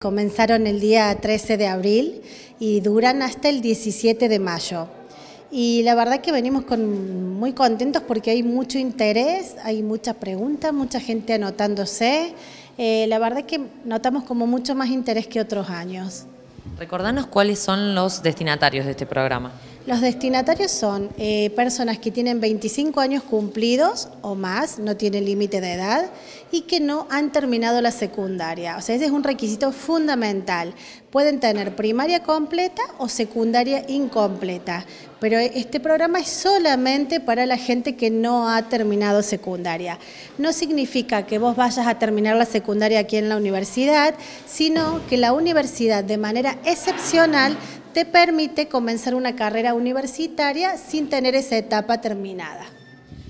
Comenzaron el día 13 de abril y duran hasta el 17 de mayo. Y la verdad que venimos muy contentos porque hay mucho interés, hay mucha preguntas, mucha gente anotándose. Eh, la verdad que notamos como mucho más interés que otros años. Recordanos cuáles son los destinatarios de este programa. Los destinatarios son eh, personas que tienen 25 años cumplidos o más, no tienen límite de edad y que no han terminado la secundaria. O sea, ese es un requisito fundamental. Pueden tener primaria completa o secundaria incompleta, pero este programa es solamente para la gente que no ha terminado secundaria. No significa que vos vayas a terminar la secundaria aquí en la universidad, sino que la universidad de manera excepcional te permite comenzar una carrera universitaria sin tener esa etapa terminada.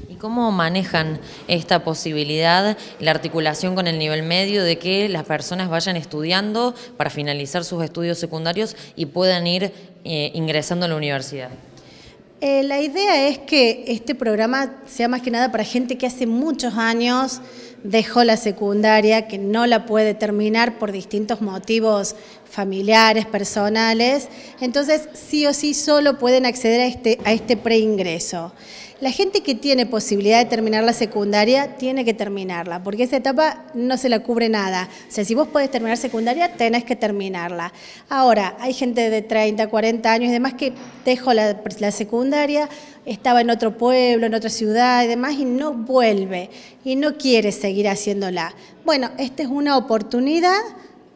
¿Y cómo manejan esta posibilidad, la articulación con el nivel medio de que las personas vayan estudiando para finalizar sus estudios secundarios y puedan ir eh, ingresando a la universidad? Eh, la idea es que este programa sea más que nada para gente que hace muchos años dejó la secundaria, que no la puede terminar por distintos motivos familiares, personales, entonces sí o sí solo pueden acceder a este, a este preingreso. La gente que tiene posibilidad de terminar la secundaria tiene que terminarla, porque esa etapa no se la cubre nada. O sea, si vos podés terminar secundaria, tenés que terminarla. Ahora, hay gente de 30, 40 años y demás que dejó la secundaria, estaba en otro pueblo, en otra ciudad y demás, y no vuelve y no quiere seguir haciéndola. Bueno, esta es una oportunidad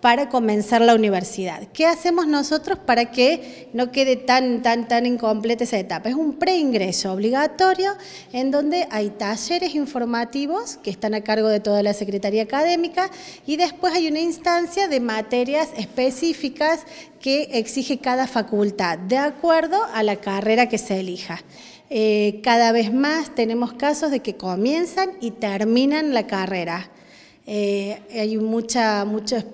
para comenzar la universidad. ¿Qué hacemos nosotros para que no quede tan, tan, tan incompleta esa etapa? Es un preingreso obligatorio en donde hay talleres informativos que están a cargo de toda la Secretaría Académica y después hay una instancia de materias específicas que exige cada facultad de acuerdo a la carrera que se elija. Eh, cada vez más tenemos casos de que comienzan y terminan la carrera. Eh, hay, mucha,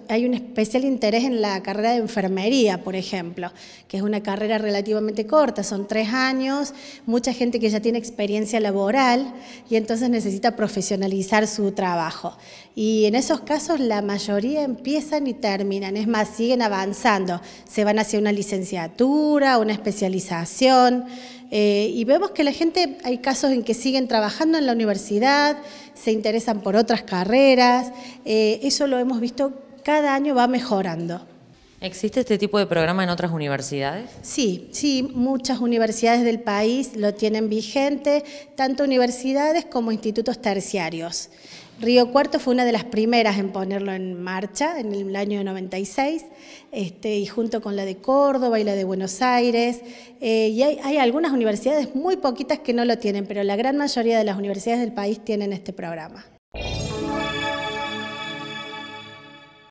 hay un especial interés en la carrera de enfermería, por ejemplo, que es una carrera relativamente corta, son tres años, mucha gente que ya tiene experiencia laboral y entonces necesita profesionalizar su trabajo. Y en esos casos la mayoría empiezan y terminan, es más, siguen avanzando, se van hacia una licenciatura, una especialización. Eh, y vemos que la gente, hay casos en que siguen trabajando en la universidad, se interesan por otras carreras, eh, eso lo hemos visto, cada año va mejorando. ¿Existe este tipo de programa en otras universidades? Sí, sí, muchas universidades del país lo tienen vigente, tanto universidades como institutos terciarios. Río Cuarto fue una de las primeras en ponerlo en marcha en el año 96, este, y junto con la de Córdoba y la de Buenos Aires. Eh, y hay, algunas universidades, muy poquitas, que no lo tienen, pero la gran mayoría de las universidades del país tienen este programa.